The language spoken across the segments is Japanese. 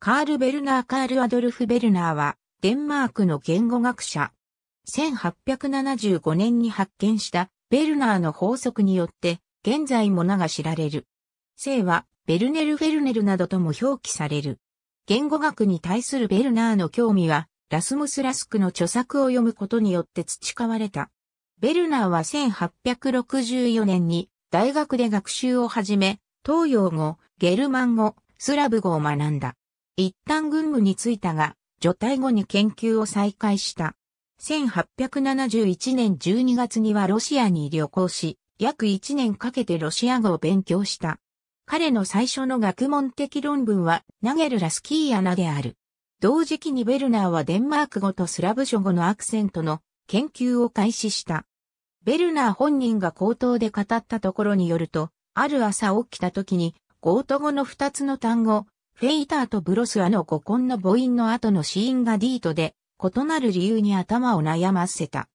カール・ベルナー・カール・アドルフ・ベルナーは、デンマークの言語学者。1875年に発見したベルナーの法則によって、現在も名が知られる。姓は、ベルネル・フェルネルなどとも表記される。言語学に対するベルナーの興味は、ラスムス・ラスクの著作を読むことによって培われた。ベルナーは1864年に大学で学習を始め、東洋語、ゲルマン語、スラブ語を学んだ。一旦軍務に就いたが、除隊後に研究を再開した。1871年12月にはロシアに旅行し、約1年かけてロシア語を勉強した。彼の最初の学問的論文は、ナゲルラスキーアナである。同時期にベルナーはデンマーク語とスラブ諸語のアクセントの研究を開始した。ベルナー本人が口頭で語ったところによると、ある朝起きた時に、ゴート語の二つの単語、フェイターとブロスアの古今の母音の後の子音がディートで、異なる理由に頭を悩ませた。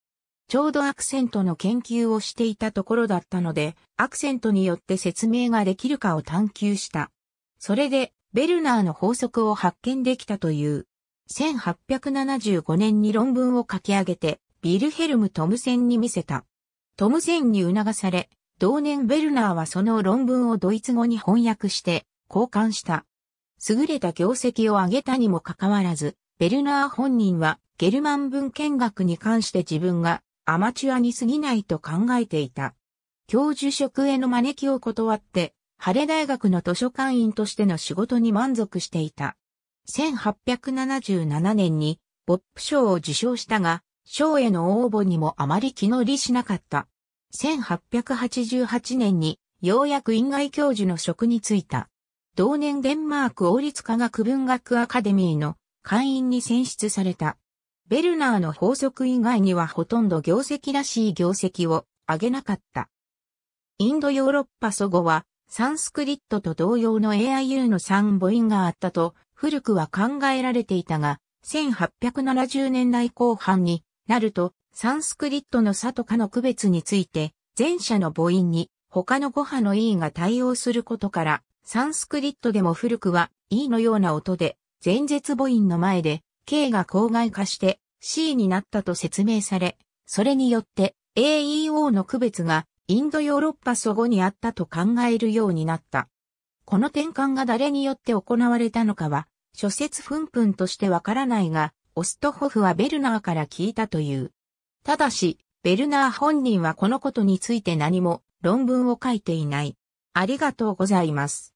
ちょうどアクセントの研究をしていたところだったので、アクセントによって説明ができるかを探求した。それで、ベルナーの法則を発見できたという。1875年に論文を書き上げて、ビルヘルム・トムセンに見せた。トムセンに促され、同年ベルナーはその論文をドイツ語に翻訳して、交換した。優れた業績を上げたにもかかわらず、ベルナー本人はゲルマン文献学に関して自分がアマチュアに過ぎないと考えていた。教授職への招きを断って、ハレ大学の図書館員としての仕事に満足していた。1877年にポップ賞を受賞したが、賞への応募にもあまり気乗りしなかった。1888年にようやく院外教授の職に就いた。同年デンマーク王立科学文学アカデミーの会員に選出された。ベルナーの法則以外にはほとんど業績らしい業績を上げなかった。インドヨーロッパ祖語はサンスクリットと同様の AIU の3母音があったと古くは考えられていたが、1870年代後半になるとサンスクリットの差とかの区別について前者の母音に他の語派の E が対応することからサンスクリットでも古くは E のような音で、前絶母音の前で K が公外化して C になったと説明され、それによって AEO の区別がインドヨーロッパ祖語にあったと考えるようになった。この転換が誰によって行われたのかは、諸説ふんふんとしてわからないが、オストホフはベルナーから聞いたという。ただし、ベルナー本人はこのことについて何も論文を書いていない。ありがとうございます。